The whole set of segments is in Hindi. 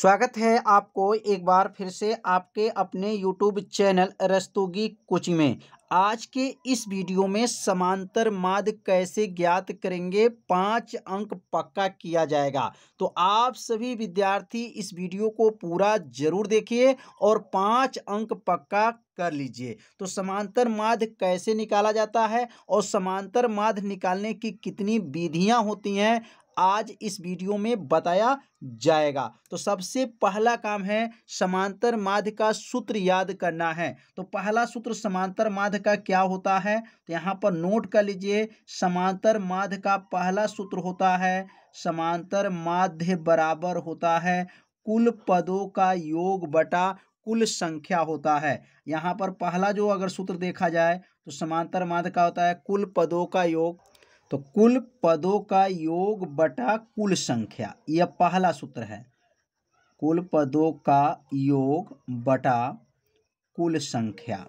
स्वागत है आपको एक बार फिर से आपके अपने यूट्यूब चैनल रस्तोगी कोचिंग में आज के इस वीडियो में समांतर माध कैसे ज्ञात करेंगे पाँच अंक पक्का किया जाएगा तो आप सभी विद्यार्थी इस वीडियो को पूरा जरूर देखिए और पाँच अंक पक्का कर लीजिए तो समांतर माध कैसे निकाला जाता है और समांतर माध निकालने की कितनी विधियां होती हैं आज इस वीडियो में बताया जाएगा तो सबसे पहला काम है समांतर माध्य का सूत्र याद करना है तो पहला सूत्र समांतर माध्य का क्या होता है तो यहाँ पर नोट कर लीजिए समांतर माध्य का पहला सूत्र होता है समांतर माध्य बराबर होता है कुल पदों का योग बटा कुल संख्या होता है यहाँ पर पहला जो अगर सूत्र देखा जाए तो समांतर माध्य का होता है कुल पदों का योग तो कुल पदों का योग बटा कुल संख्या यह पहला सूत्र है कुल पदों का योग बटा कुल संख्या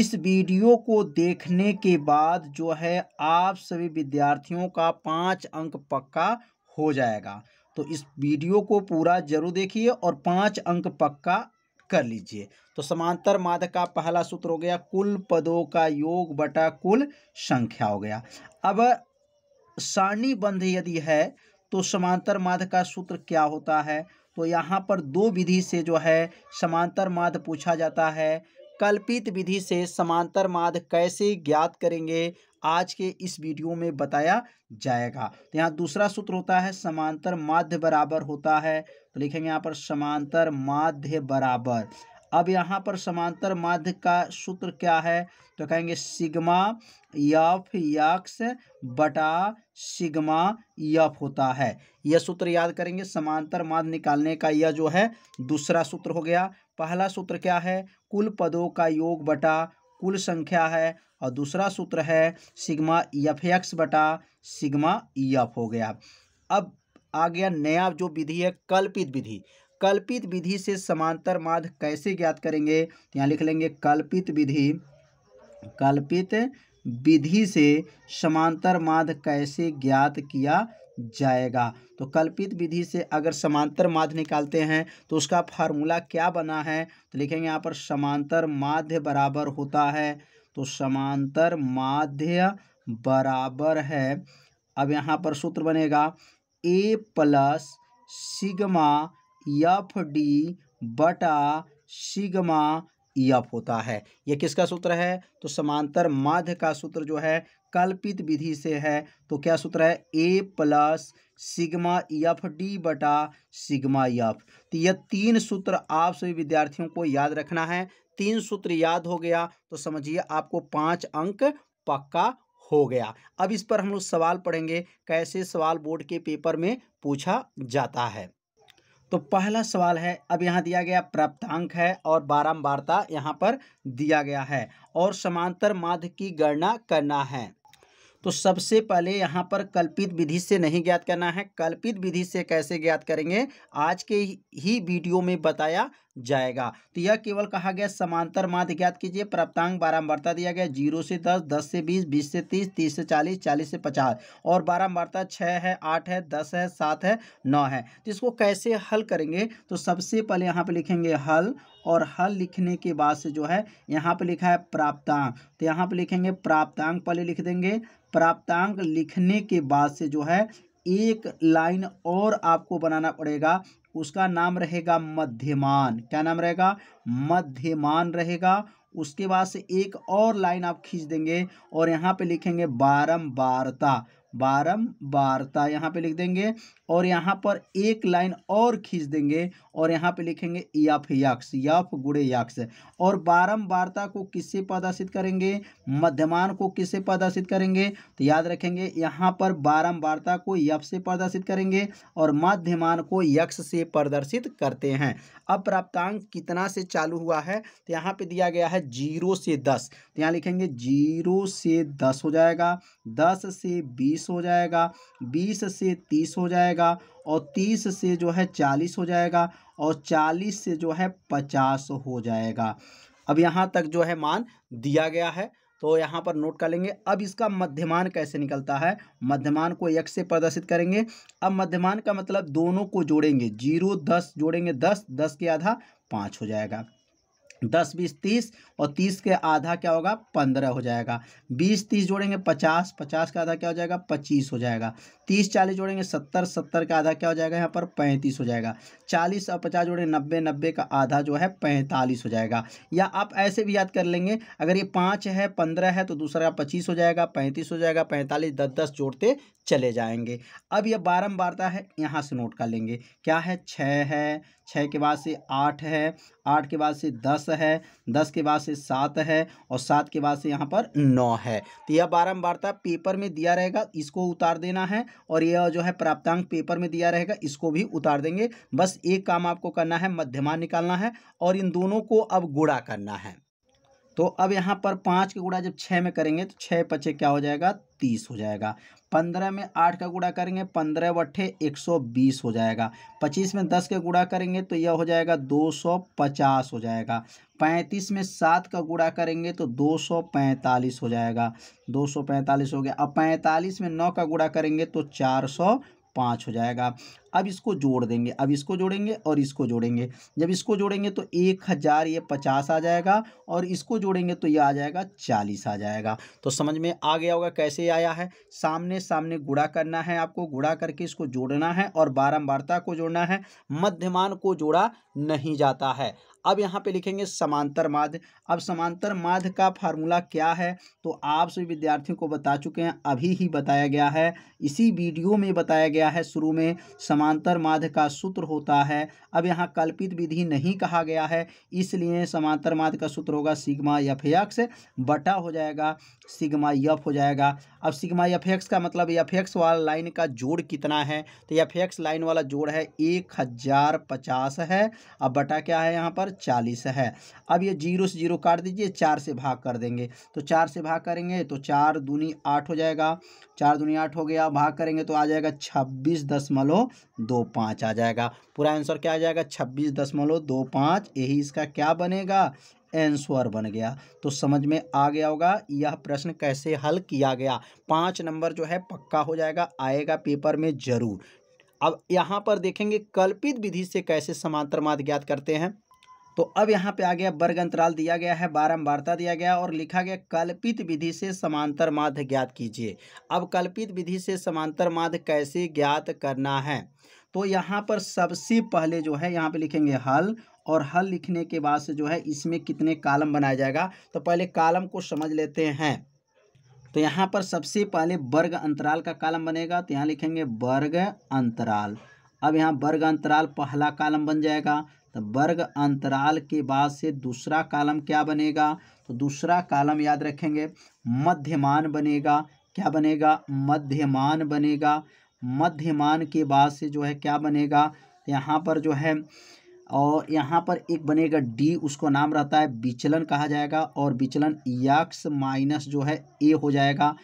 इस वीडियो को देखने के बाद जो है आप सभी विद्यार्थियों का पाँच अंक पक्का हो जाएगा तो इस वीडियो को पूरा जरूर देखिए और पाँच अंक पक्का कर लीजिए तो समांतर माध का पहला सूत्र हो गया कुल पदों का योग बटा कुल संख्या हो गया अब सारणीबंध यदि है तो समांतर माध्य का सूत्र क्या होता है तो यहाँ पर दो विधि से जो है समांतर माध्य पूछा जाता है कल्पित विधि से समांतर माध्य कैसे ज्ञात करेंगे आज के इस वीडियो में बताया जाएगा तो यहाँ दूसरा सूत्र होता है समांतर माध्य बराबर होता है तो लिखेंगे यहाँ पर समांतर माध्य बराबर अब यहाँ पर समांतर माध्य का सूत्र क्या है तो कहेंगे सिग्मा यफ यक्स बटा सिग्मा यफ होता है यह सूत्र याद करेंगे समांतर माध्य निकालने का यह जो है दूसरा सूत्र हो गया पहला सूत्र क्या है कुल पदों का योग बटा कुल संख्या है और दूसरा सूत्र है सिग्मा यफ यक्स बटा सिग्मा यफ हो गया अब आ गया नया जो विधि है कल्पित विधि कल्पित विधि से समांतर माध्य कैसे ज्ञात करेंगे तो यहाँ लिख लेंगे कल्पित विधि कल्पित विधि से समांतर माध्य कैसे ज्ञात किया जाएगा तो कल्पित विधि से अगर समांतर माध्य निकालते हैं तो उसका फार्मूला क्या बना है तो लिखेंगे यहाँ पर समांतर माध्य बराबर होता है तो समांतर माध्य बराबर है अब यहाँ पर सूत्र बनेगा A plus sigma f d बटा सिग्मा यफ होता है यह किसका सूत्र है तो समांतर माध्य का सूत्र जो है कल्पित विधि से है तो क्या सूत्र है A plus sigma f d बटा सिग्मा यफ तो यह तीन सूत्र आप सभी विद्यार्थियों को याद रखना है तीन सूत्र याद हो गया तो समझिए आपको पांच अंक पक्का हो गया अब इस पर हम लोग सवाल पढ़ेंगे कैसे सवाल बोर्ड के पेपर में पूछा जाता है तो पहला सवाल है अब यहाँ दिया गया प्राप्तांक है और बारंबारता यहाँ पर दिया गया है और समांतर माध्य की गणना करना है तो सबसे पहले यहाँ पर कल्पित विधि से नहीं ज्ञात करना है कल्पित विधि से कैसे ज्ञात करेंगे आज के ही वीडियो में बताया जाएगा तो यह केवल कहा गया समांतर माध्य ज्ञात कीजिए प्राप्तांक बारंबारता दिया गया जीरो से दस दस से बीस बीस से तीस तीस से चालीस चालीस से पचास और बारंबारता छः है आठ है दस है सात है नौ है तो इसको कैसे हल करेंगे तो सबसे पहले यहाँ पर लिखेंगे हल और हल लिखने के बाद से जो है यहाँ पे लिखा है प्राप्तांक तो यहाँ पे लिखेंगे प्राप्तांक पहले लिख देंगे प्राप्तांक लिखने के बाद से जो है एक लाइन और आपको बनाना पड़ेगा उसका नाम रहेगा मध्यमान क्या नाम रहेगा मध्यमान रहेगा उसके बाद से एक और लाइन आप खींच देंगे और यहाँ पे लिखेंगे बारम्बारता बारम्बारता यहाँ पे लिख देंगे और यहाँ पर एक लाइन और खींच देंगे और यहाँ पे लिखेंगे याफ याक्स याफ गुड़े याक्स और बारम्बारता को किससे प्रदर्शित करेंगे मध्यमान को किससे प्रदर्शित करेंगे तो याद रखेंगे यहाँ पर बारम्बारता को यफ से प्रदर्शित करेंगे और मध्यमान को यक्ष से प्रदर्शित करते हैं अब प्राप्तांक कितना से चालू हुआ है तो यहाँ पर दिया गया है जीरो से दस तो यहाँ लिखेंगे जीरो से दस हो जाएगा दस से बीस हो जाएगा बीस से तीस हो जाएगा जाएगा और तीस से जो है चालीस हो जाएगा और चालीस से जो है पचास हो जाएगा अब यहाँ तक जो है मान दिया गया है तो यहाँ पर नोट कर लेंगे अब इसका मध्यमान कैसे निकलता है मध्यमान को एक से प्रदर्शित करेंगे अब मध्यमान का मतलब दोनों को जोड़ेंगे जीरो दस जोड़ेंगे दस दस के आधा पाँच हो जाएगा दस बीस तीस और तीस के आधा क्या होगा पंद्रह हो जाएगा बीस तीस जोड़ेंगे पचास पचास का आधा क्या हो जाएगा पच्चीस हो जाएगा तीस चालीस जोड़ेंगे सत्तर सत्तर का आधा क्या हो जाएगा यहाँ पर पैंतीस हो जाएगा चालीस और पचास जोड़ेंगे नब्बे नब्बे का आधा जो है पैंतालीस हो जाएगा या आप ऐसे भी याद कर लेंगे अगर ये पाँच है पंद्रह है तो दूसरा का पच्चीस हो जाएगा पैंतीस हो जाएगा पैंतालीस दस दस जोड़ते चले जाएंगे अब यह बारम्बारता है यहाँ से नोट कर लेंगे क्या है छः है छः के बाद से आठ है आठ के बाद से दस है दस के बाद से सात है और सात के बाद से यहाँ पर नौ है तो यह बारम्बारता पेपर में दिया रहेगा इसको उतार देना है और यह जो है प्राप्तांक पेपर में दिया रहेगा इसको भी उतार देंगे बस एक काम आपको करना है मध्यमान निकालना है और इन दोनों को अब गुड़ा करना है तो अब यहाँ पर पाँच का गुड़ा जब छः में करेंगे तो छः पचे क्या हो जाएगा तीस हो जाएगा पंद्रह में आठ का गुड़ा करेंगे पंद्रह बट्ठे एक सौ बीस हो जाएगा पच्चीस में दस का गुड़ा करेंगे तो यह हो जाएगा दो सौ पचास हो जाएगा पैंतीस में सात का गुड़ा करेंगे तो दो सौ पैंतालीस हो जाएगा दो सौ पैंतालीस हो गया अब पैंतालीस में नौ का गुड़ा करेंगे तो चार सौ पाँच हो जाएगा अब इसको जोड़ देंगे अब इसको जोड़ेंगे और इसको जोड़ेंगे जब इसको जोड़ेंगे तो एक हज़ार ये पचास आ जाएगा और इसको जोड़ेंगे तो ये आ जाएगा चालीस आ जाएगा तो समझ में आ गया होगा कैसे आया है सामने सामने गुड़ा करना है आपको गुड़ा करके इसको जोड़ना है और बारम्बारता को जोड़ना है मध्यमान को जोड़ा नहीं जाता है अब यहाँ पे लिखेंगे समांतर माध्य अब समांतर माध्य का फार्मूला क्या है तो आप सभी विद्यार्थियों को बता चुके हैं अभी ही बताया गया है इसी वीडियो में बताया गया है शुरू में समांतर माध्य का सूत्र होता है अब यहाँ कल्पित विधि नहीं कहा गया है इसलिए समांतर माध्य का सूत्र होगा सिग्मा यफ एक्स बटा हो जाएगा सिग्मा यफ हो जाएगा अब सिग्मा यफ एक्स का मतलब यफ एक्स वाला लाइन का जोड़ कितना है तो यफ एक्स लाइन वाला जोड़ है एक हज़ार पचास है अब बटा क्या है यहाँ पर चालीस है अब ये जीरो से जीरो काट दीजिए चार से भाग कर देंगे तो चार से भाग करेंगे तो चार दूनी आठ हो जाएगा चार दूनी आठ हो गया भाग करेंगे तो आ जाएगा छब्बीस दशमलव दो पाँच आ जाएगा पूरा आंसर क्या आ जाएगा छब्बीस दशमलव दो पाँच यही इसका क्या बनेगा एंसर बन गया तो समझ में आ गया होगा यह प्रश्न कैसे हल किया गया पाँच नंबर जो है पक्का हो जाएगा आएगा पेपर में जरूर अब यहाँ पर देखेंगे कल्पित विधि से कैसे समांतर माद ज्ञात करते हैं तो अब यहाँ पे आ गया वर्ग अंतराल दिया गया है बारंबारता दिया गया और लिखा गया कल्पित विधि से समांतर माध्य ज्ञात कीजिए अब कल्पित विधि से समांतर माध्य कैसे ज्ञात करना है तो यहाँ पर सबसे पहले जो है यहाँ पे लिखेंगे हल और हल लिखने के बाद से जो है इसमें कितने कालम बनाया जाएगा तो पहले कालम को समझ लेते हैं तो यहाँ पर सबसे पहले वर्ग अंतराल का कालम बनेगा तो यहाँ लिखेंगे वर्ग अंतराल अब यहाँ वर्ग अंतराल पहला कालम बन जाएगा तो वर्ग अंतराल के बाद से दूसरा कालम क्या बनेगा तो दूसरा कालम याद रखेंगे मध्यमान बनेगा क्या बनेगा मध्यमान बनेगा मध्यमान के बाद से जो है क्या बनेगा यहाँ पर जो है और यहाँ पर एक बनेगा डी उसको नाम रहता है विचलन कहा जाएगा और विचलन यक्स माइनस जो है ए हो जाएगा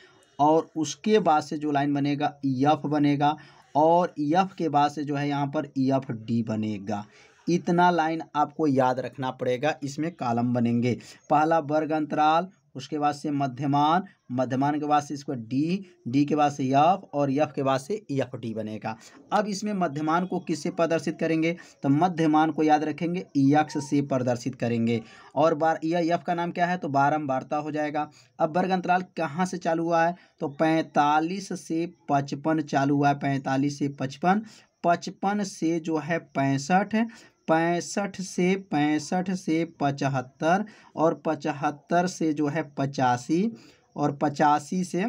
और उसके बाद से जो लाइन बनेगा यफ बनेगा और यफ के बाद से जो है यहाँ पर यफ डी बनेगा इतना लाइन आपको याद रखना पड़ेगा इसमें कालम बनेंगे पहला वर्ग अंतराल उसके बाद से मध्यमान मध्यमान के बाद से इसको डी डी के बाद से यफ और यफ के बाद से यफ डी बनेगा अब इसमें मध्यमान को किससे प्रदर्शित करेंगे तो मध्यमान को याद रखेंगे यक्ष से प्रदर्शित करेंगे और बार यह यफ का नाम क्या है तो बारम वार्ता हो जाएगा अब वर्ग अंतराल कहाँ से चालू हुआ है तो पैंतालीस से पचपन चालू हुआ है पैंतालीस से पचपन पचपन से जो है पैंसठ पैंसठ से पैंसठ से पचहत्तर और पचहत्तर से जो है पचासी और पचासी से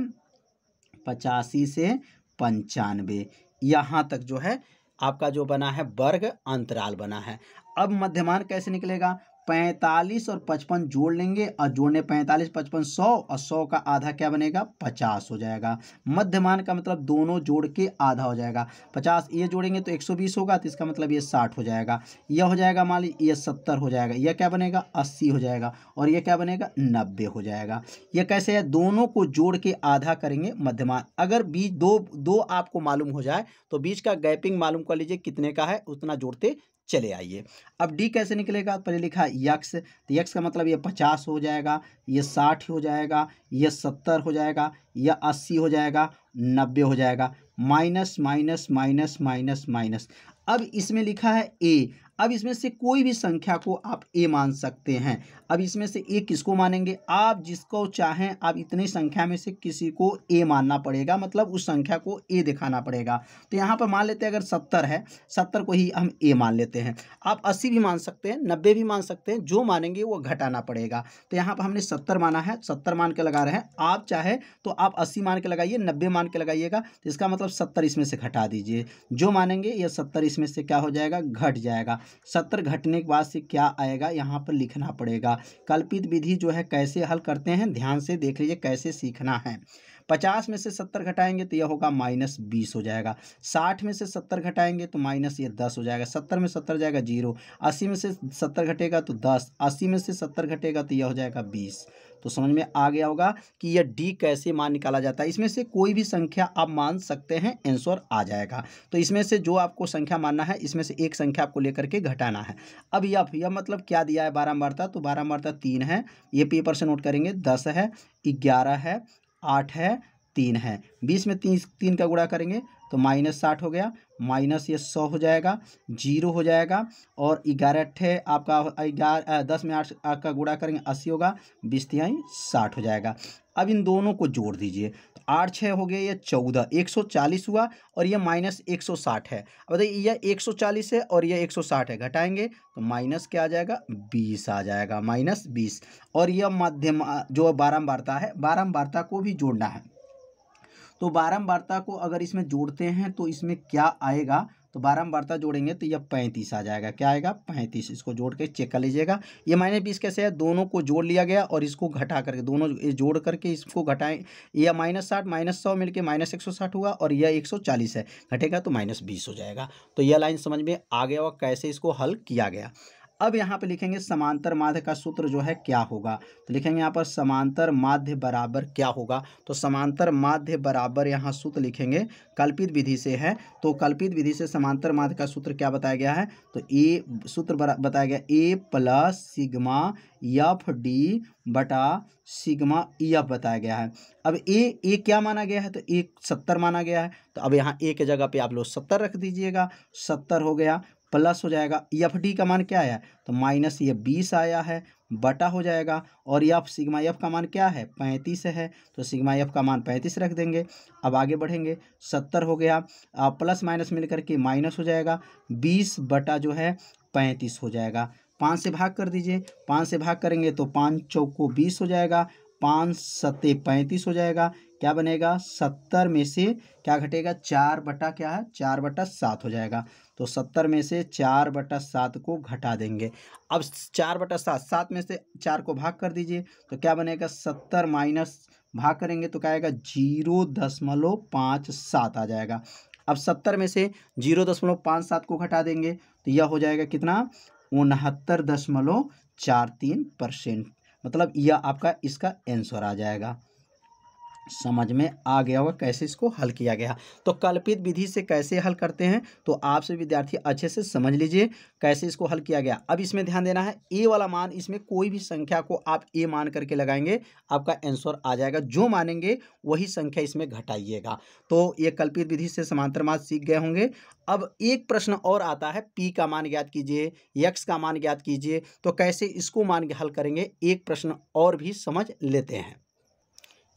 पचासी से पंचानवे यहाँ तक जो है आपका जो बना है वर्ग अंतराल बना है अब मध्यमान कैसे निकलेगा पैंतालीस और पचपन जोड़ लेंगे और जोड़ने पैंतालीस पचपन सौ और सौ का आधा क्या बनेगा पचास हो जाएगा मध्यमान का मतलब दोनों जोड़ के आधा हो जाएगा पचास ये जोड़ेंगे तो एक सौ बीस होगा तो इसका मतलब ये साठ हो जाएगा यह हो जाएगा मान ली ये सत्तर हो जाएगा यह क्या बनेगा अस्सी हो जाएगा और यह क्या बनेगा नब्बे हो जाएगा यह कैसे है दोनों को जोड़ के आधा करेंगे मध्यमान अगर बीच दो दो आपको मालूम हो जाए तो बीच का गैपिंग मालूम कर लीजिए कितने का है उतना जोड़ते चले आइए अब डी कैसे निकलेगा पहले लिखा यक्स तो यक्स का मतलब ये पचास हो जाएगा ये साठ हो जाएगा ये सत्तर हो जाएगा ये अस्सी हो जाएगा नब्बे हो जाएगा minus minus minus minus minus अब इसमें लिखा है ए अब इसमें से कोई भी संख्या को आप ए मान सकते हैं अब इसमें से ए किसको मानेंगे आप जिसको चाहें आप इतनी संख्या में से किसी को ए मानना पड़ेगा मतलब उस संख्या को ए दिखाना पड़ेगा तो यहाँ पर मान लेते हैं अगर सत्तर है सत्तर को ही हम ए मान लेते हैं आप अस्सी भी मान सकते हैं नब्बे भी मान सकते हैं जो मानेंगे वो घटाना पड़ेगा तो यहाँ पर हमने सत्तर माना है सत्तर मान के लगा रहे हैं आप चाहे तो आप अस्सी मान के लगाइए नब्बे मान के लगाइएगा तो इसका मतलब सत्तर इसमें से घटा दीजिए जो मानेंगे यह सत्तर इसमें से क्या हो जाएगा घट जाएगा सत्तर घटने के बाद से क्या आएगा यहाँ पर लिखना पड़ेगा कल्पित विधि जो है कैसे हल करते हैं ध्यान से देख लीजिए कैसे सीखना है पचास में से सत्तर घटाएंगे तो यह होगा माइनस बीस हो जाएगा साठ में से सत्तर घटाएंगे तो माइनस ये दस हो जाएगा सत्तर में सत्तर जाएगा जीरो अस्सी में से सत्तर घटेगा तो दस अस्सी में से सत्तर घटेगा तो यह हो जाएगा बीस तो समझ में आ गया होगा कि यह डी कैसे मान निकाला जाता है इसमें से कोई भी संख्या आप मान सकते हैं आंसर आ जाएगा तो इसमें से जो आपको संख्या मानना है इसमें से एक संख्या आपको लेकर के घटाना है अब यह यह मतलब क्या दिया है बारह मरता तो बारह तीन है ये पेपर से नोट करेंगे दस है ग्यारह है आठ है तीन है बीस में तीन तीन का गुड़ा करेंगे तो माइनस साठ हो गया माइनस ये सौ हो जाएगा जीरो हो जाएगा और ग्यारह अट्ठे आपका ग्यारह दस में आठ का गुड़ा करेंगे अस्सी होगा बीस तिहाई साठ हो जाएगा अब इन दोनों को जोड़ दीजिए तो आठ छः हो गया ये चौदह एक सौ चालीस हुआ और ये माइनस एक सौ साठ है अब बताइए यह एक सौ चालीस है और यह एक सौ साठ है घटाएंगे तो माइनस क्या आ जाएगा बीस आ जाएगा माइनस बीस और यह मध्यम जो बारम्बारता है बारम्बारता को भी जोड़ना है तो बारंबारता को अगर इसमें जोड़ते हैं तो इसमें क्या आएगा तो बारंबारता जोड़ेंगे तो यह पैंतीस आ जाएगा क्या आएगा पैंतीस इसको जोड़ के चेक कर लीजिएगा ये माइनस बीस कैसे है दोनों को जोड़ लिया गया और इसको घटा करके दोनों जोड़ करके इसको घटाएं यह माइनस साठ माइनस सौ मिलकर माइनस एक सौ साठ हुआ और यह एक सौ चालीस है घटेगा तो माइनस बीस हो जाएगा तो यह लाइन समझ में आ गया और कैसे इसको हल किया गया अब यहाँ पे लिखेंगे समांतर माध्य का सूत्र जो है क्या होगा तो लिखेंगे यहाँ पर समांतर माध्य बराबर क्या होगा तो समांतर माध्य बराबर यहाँ सूत्र लिखेंगे कल्पित विधि से है तो कल्पित विधि से समांतर माध्य का सूत्र क्या बताया गया है तो ए सूत्र बताया गया A plus sigma f d बटा सिग्मा यफ बताया गया है अब ए ए क्या माना गया है तो ए सत्तर माना गया है तो अब यहाँ ए के जगह पे आप लोग सत्तर रख दीजिएगा सत्तर हो गया प्लस हो जाएगा एफ डी का मान क्या आया तो माइनस ये बीस आया है बटा हो जाएगा और एफ सिग्मा एफ का मान क्या है पैंतीस है तो सिग्मा एफ का मान पैंतीस रख देंगे अब आगे बढ़ेंगे सत्तर हो गया आप प्लस माइनस मिलकर के माइनस हो जाएगा बीस बटा जो है पैंतीस हो जाएगा पाँच से भाग कर दीजिए पाँच से भाग करेंगे तो पाँच चौको बीस हो जाएगा पाँच सत्ते पैंतीस हो जाएगा क्या बनेगा सत्तर में से क्या घटेगा चार बटा क्या है चार बटा सात हो जाएगा तो सत्तर में से चार बटा सात को घटा देंगे अब चार बटा सात सात में से चार को भाग कर दीजिए तो क्या बनेगा सत्तर माइनस भाग करेंगे तो क्या आएगा जीरो दशमलव पाँच सात आ जाएगा अब सत्तर में से जीरो दशमलव पाँच सात को घटा देंगे तो यह हो जाएगा कितना उनहत्तर दशमलव चार तीन परसेंट मतलब यह आपका इसका आंसर आ जाएगा समझ में आ गया होगा कैसे इसको हल किया गया तो कल्पित विधि से कैसे हल करते हैं तो आप सभी विद्यार्थी अच्छे से समझ लीजिए कैसे इसको हल किया गया अब इसमें ध्यान देना है ए वाला मान इसमें कोई भी संख्या को आप ए मान करके लगाएंगे आपका आंसर आ जाएगा जो मानेंगे वही संख्या इसमें घटाइएगा तो ये कल्पित विधि से समांतर मान सीख गए होंगे अब एक प्रश्न और आता है पी का मान ज्ञात कीजिए यक्स का मान ज्ञात कीजिए तो कैसे इसको मान हल करेंगे एक प्रश्न और भी समझ लेते हैं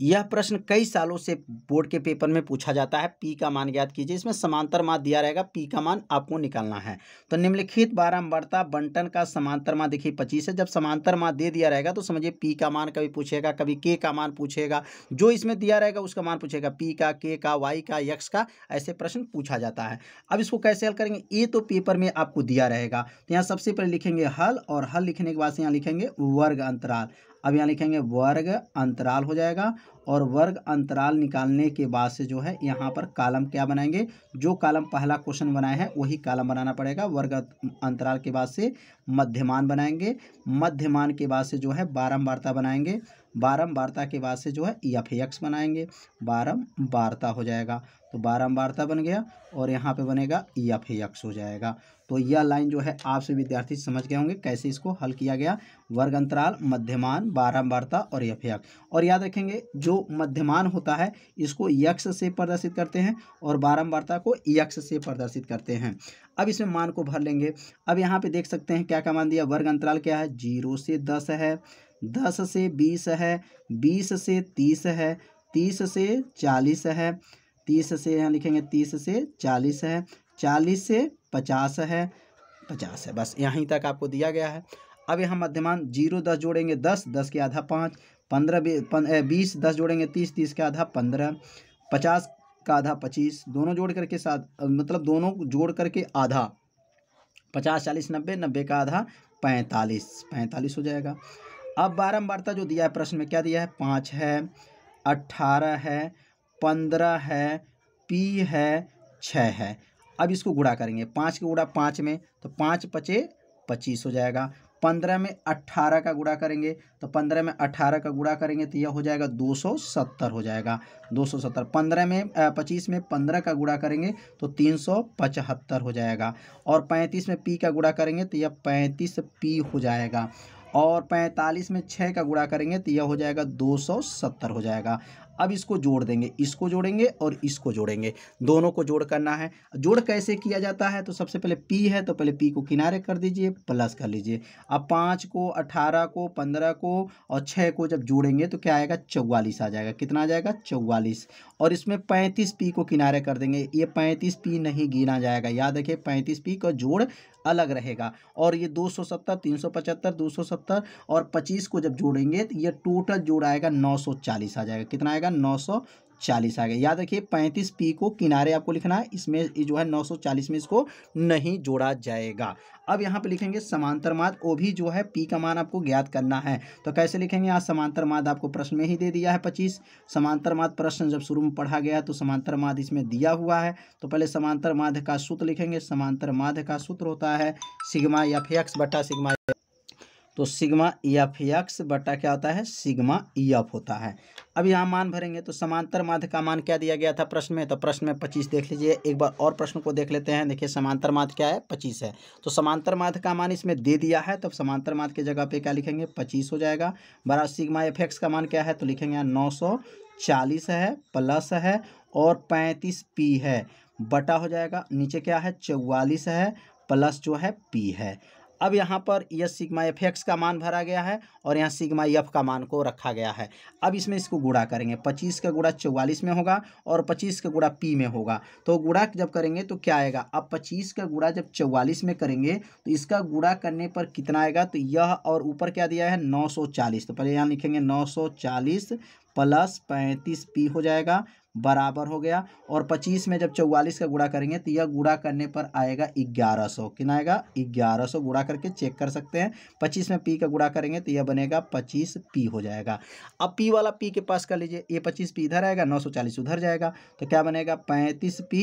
यह प्रश्न कई सालों से बोर्ड के पेपर में पूछा जाता है पी का मान ज्ञात कीजिए इसमें समांतर मान दिया रहेगा पी का मान आपको निकालना है तो निम्नलिखित बारंबारता बंटन का समांतर मान देखिए पच्चीस है जब समांतर मान दे दिया रहेगा तो समझिए पी का मान कभी पूछेगा कभी के का मान पूछेगा जो इसमें दिया रहेगा उसका मान पूछेगा पी का के का वाई का यक्स का ऐसे प्रश्न पूछा जाता है अब इसको कैसे हल करेंगे ये तो पेपर में आपको दिया रहेगा तो यहाँ सबसे पहले लिखेंगे हल और हल लिखने के बाद यहाँ लिखेंगे वर्ग अंतराल अब यहाँ लिखेंगे वर्ग अंतराल हो जाएगा और वर्ग अंतराल निकालने के बाद से जो है यहाँ पर कालम क्या बनाएंगे जो कालम पहला क्वेश्चन बनाया है वही कालम बनाना पड़ेगा वर्ग अंतराल के बाद से मध्यमान बनाएंगे मध्यमान के बाद से जो है वार्ता बनाएंगे वार्ता के बाद से जो है ई एफ एक्स बनाएंगे वार्ता हो जाएगा तो वार्ता बन गया और यहाँ पे बनेगा ई एफ एक्स हो जाएगा तो यह लाइन जो है आपसे विद्यार्थी समझ गए होंगे कैसे इसको हल किया गया वर्ग अंतराल मध्यमान वार्ता और एफ एक्स और याद रखेंगे जो मध्यमान होता है इसको यक्स से प्रदर्शित करते हैं और वार्ता को यक्स से प्रदर्शित करते हैं अब इसमें मान को भर लेंगे अब यहाँ पे देख सकते हैं क्या क्या मान दिया वर्ग अंतराल क्या है जीरो से दस है दस से बीस है बीस से तीस है तीस से चालीस है तीस से यहाँ लिखेंगे तीस से चालीस है चालीस से पचास है पचास है बस यहीं तक आपको दिया गया है अब यहाँ मध्यमान जीरो दस जोड़ेंगे दस दस के आधा पाँच पंद्रह बीस दस जोड़ेंगे तीस तीस के आधा पंद्रह पचास का आधा पच्चीस दोनों जोड़ करके साथ मतलब दोनों जोड़ करके आधा पचास चालीस नब्बे नब्बे का आधा पैंतालीस पैंतालीस हो जाएगा अब बारम्बारता जो दिया है प्रश्न में क्या दिया है पाँच है अट्ठारह है पंद्रह है पी है छः है अब इसको गुड़ा करेंगे पाँच के गुड़ा पाँच में तो पाँच पचे पच्चीस हो जाएगा पंद्रह में अट्ठारह का गुड़ा करेंगे तो पंद्रह में अट्ठारह का गुड़ा करेंगे तो यह हो जाएगा दो सौ सत्तर हो जाएगा दो सौ सत्तर पंद्रह में पच्चीस में पंद्रह का गुड़ा करेंगे तो तीन सौ पचहत्तर हो जाएगा और पैंतीस में पी का गुड़ा करेंगे तो यह पैंतीस पी हो जाएगा और पैंतालीस में छः का गुड़ा करेंगे तो यह हो जाएगा दो सौ सत्तर हो जाएगा अब इसको जोड़ देंगे इसको जोड़ेंगे और इसको जोड़ेंगे दोनों को जोड़ करना है जोड़ कैसे किया जाता है तो सबसे पहले पी है तो पहले पी को किनारे कर दीजिए प्लस कर लीजिए अब पाँच को अठारह को पंद्रह को और छः को जब जोड़ेंगे तो क्या आएगा चौवालीस आ जाएगा कितना आ जाएगा चौवालीस और इसमें पैंतीस पी को किनारे कर देंगे ये पैंतीस पी नहीं गिना जाएगा याद रखिए पैंतीस पी का जोड़ अलग रहेगा और ये 270 375 270 और 25 को जब जोड़ेंगे तो ये टोटल जोड़ आएगा 940 आ जाएगा कितना आएगा 940 चालीस आ गया याद रखिए पैंतीस पी को किनारे आपको लिखना है इसमें जो है नौ सौ चालीस में इसको नहीं जोड़ा जाएगा अब यहाँ पे लिखेंगे समांतर माद वो भी जो है पी का मान आपको ज्ञात करना है तो कैसे लिखेंगे यहाँ समांतर माद आपको प्रश्न में ही दे दिया है पच्चीस समांतर माद प्रश्न जब शुरू में पढ़ा गया तो समांतर माद इसमें दिया हुआ है तो पहले समांतर माध्य का सूत्र लिखेंगे समांतर माध्य का सूत्र होता है सिग्मा या फेक्स बट्टा सिग्मा तो सिग्मा ई एफ एक्स बटा क्या होता है सिग्मा ई e एफ होता है अब यहाँ मान भरेंगे तो समांतर माध्य का मान क्या दिया गया था प्रश्न में तो प्रश्न में पच्चीस देख लीजिए एक बार और प्रश्न को देख लेते हैं देखिए समांतर माध्य क्या है पच्चीस है तो समांतर माध्य का मान इसमें दे दिया है तो समांतर माध्य की जगह पर क्या लिखेंगे पच्चीस हो जाएगा बड़ा सिग्मा एफ एक्स का मान क्या है तो लिखेंगे नौ सौ चालीस है प्लस है और पैंतीस पी है बटा हो जाएगा नीचे क्या है चौवालीस है प्लस जो है पी है अब यहाँ पर यह सिग्मा एफ एक्स का मान भरा गया है और यहाँ सिग्मा एफ का मान को रखा गया है अब इसमें इसको गुड़ा करेंगे पच्चीस का गुड़ा चौवालीस में होगा और पच्चीस का गुड़ा पी में होगा तो गुड़ा जब करेंगे तो क्या आएगा अब पच्चीस का गुड़ा जब चौवालीस में करेंगे तो इसका गुड़ा करने पर कितना आएगा तो यह और ऊपर क्या दिया है नौ तो पहले यहाँ लिखेंगे नौ प्लस पैंतीस पी हो जाएगा बराबर हो गया और पच्चीस में जब चौवालीस का गुड़ा करेंगे तो यह गुड़ा करने पर आएगा ग्यारह सौ कितना आएगा ग्यारह सौ गुड़ा करके चेक कर सकते हैं पच्चीस में पी का गुड़ा करेंगे तो यह बनेगा पच्चीस पी हो जाएगा अब पी वाला पी के पास कर लीजिए ये पच्चीस पी इधर आएगा नौ सौ चालीस उधर जाएगा तो क्या बनेगा पैंतीस पी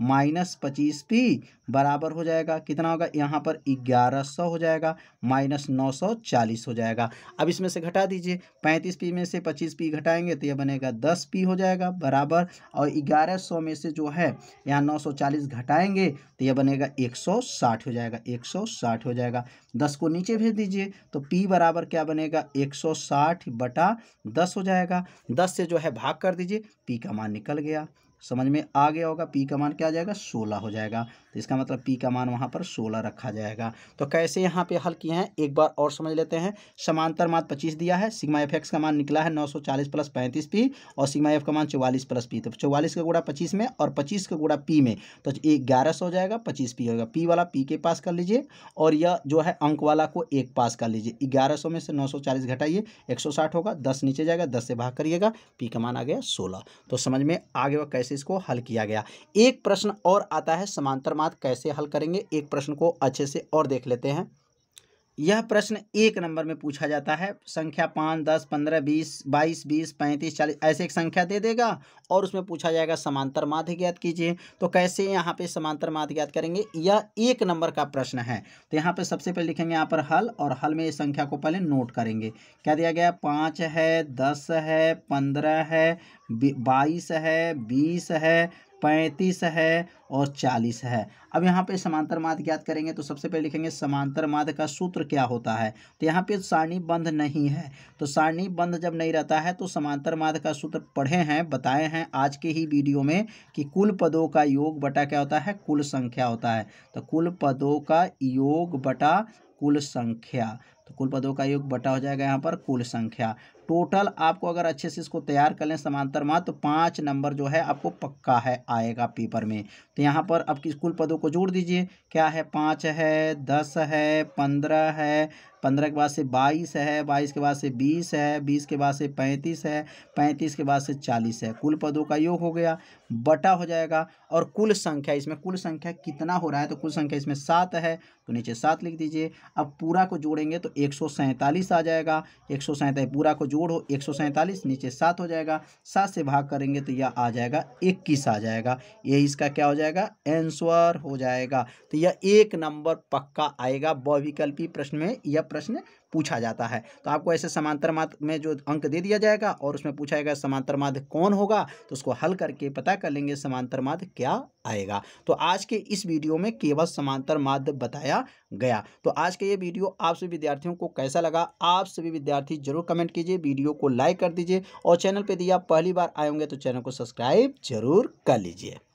माइनस पच्चीस पी बराबर हो जाएगा कितना होगा यहाँ पर ग्यारह सौ हो जाएगा माइनस नौ सौ चालीस हो जाएगा अब इसमें से घटा दीजिए पैंतीस पी में से पच्चीस पी घटाएंगे तो यह बनेगा दस पी हो जाएगा बराबर बराबर और ग्यारह सौ में से जो है यहाँ नौ सौ चालीस घटाएंगे तो यह बनेगा एक सौ साठ हो जाएगा एक सौ साठ हो जाएगा दस को नीचे भेज दीजिए तो पी बराबर क्या बनेगा एक सौ साठ बटा दस हो जाएगा दस से जो है भाग कर दीजिए पी का मान निकल गया समझ में आ गया होगा पी का मान क्या आ जाएगा सोलह हो जाएगा तो इसका मतलब पी का मान वहाँ पर सोलह रखा जाएगा तो कैसे यहाँ पे हल किए हैं एक बार और समझ लेते हैं समांतर मान पच्चीस दिया है सिग्मा एफ एक्स का मान निकला है नौ सौ चालीस प्लस पैंतीस पी और सिग्मा एफ का मान चौवालीस प्लस पी तो चौवालीस का गुड़ा पच्चीस में और पच्चीस का गुड़ा पी में तो एक ग्यारह सौ हो जाएगा पच्चीस पी होगा पी वाला पी के पास कर लीजिए और यह जो है अंक वाला को एक पास कर लीजिए ग्यारह सौ में से नौ सौ चालीस घटाइए एक सौ साठ होगा दस नीचे जाएगा दस से भाग करिएगा पी का मान आ गया सोलह तो समझ में आगे वह कैसे कैसे इसको हल किया गया एक प्रश्न और आता है समांतर मात कैसे हल करेंगे एक प्रश्न को अच्छे से और देख लेते हैं यह प्रश्न एक नंबर में पूछा जाता है संख्या पाँच दस पंद्रह बीस बाईस बीस पैंतीस चालीस ऐसे एक संख्या दे देगा और उसमें पूछा जाएगा समांतर माध्य ज्ञात कीजिए तो कैसे यहाँ पे समांतर माध्य ज्ञात करेंगे यह एक नंबर का प्रश्न है तो यहाँ पे सबसे पहले लिखेंगे यहाँ पर हल और हल में इस संख्या को पहले नोट करेंगे क्या दिया गया पाँच है दस है पंद्रह है बाईस है बीस है पैंतीस है और चालीस है अब यहाँ पे समांतर माध ज्ञात करेंगे तो सबसे पहले लिखेंगे समांतर माध का सूत्र क्या होता है तो यहाँ पे बंध नहीं है तो बंध जब नहीं रहता है तो समांतर माध का सूत्र पढ़े हैं बताए हैं आज के ही वीडियो में कि कुल पदों का योग बटा क्या होता है कुल संख्या होता है तो कुल पदों का योग बटा कुल संख्या तो कुल पदों का योग बटा हो जाएगा यहाँ पर कुल संख्या टोटल आपको अगर अच्छे से इसको तैयार कर लें समांतर माँ तो पाँच नंबर जो है आपको पक्का है आएगा पेपर में तो यहाँ पर आप किस कुल पदों को जोड़ दीजिए क्या है पाँच है दस है पंद्रह है पंद्रह के बाद से बाईस है बाईस के बाद से बीस है बीस के बाद से पैंतीस है पैंतीस के बाद से चालीस है कुल पदों का योग हो गया बटा हो जाएगा और कुल संख्या इसमें कुल संख्या कितना हो रहा है तो कुल संख्या इसमें सात है तो नीचे सात लिख दीजिए अब पूरा को जोड़ेंगे तो एक आ जाएगा एक पूरा को जोड़ो एक नीचे सात हो जाएगा सात से भाग करेंगे तो यह आ जाएगा इक्कीस आ जाएगा ये इसका क्या हो जाएगा एंसर हो जाएगा तो यह एक नंबर पक्का आएगा बहुविकल्पी प्रश्न में यह प्रश्न पूछा जाता है तो आपको ऐसे समांतर माध में जो अंक दे दिया जाएगा और उसमें पूछा जाएगा समांतर माध कौन होगा तो उसको हल करके पता कर लेंगे समांतर माध क्या आएगा तो आज के इस वीडियो में केवल समांतर माध्य बताया गया तो आज का ये वीडियो आप सभी विद्यार्थियों को कैसा लगा आप सभी विद्यार्थी जरूर कमेंट कीजिए वीडियो को लाइक कर दीजिए और चैनल पर यदि आप पहली बार आए होंगे तो चैनल को सब्सक्राइब जरूर कर लीजिए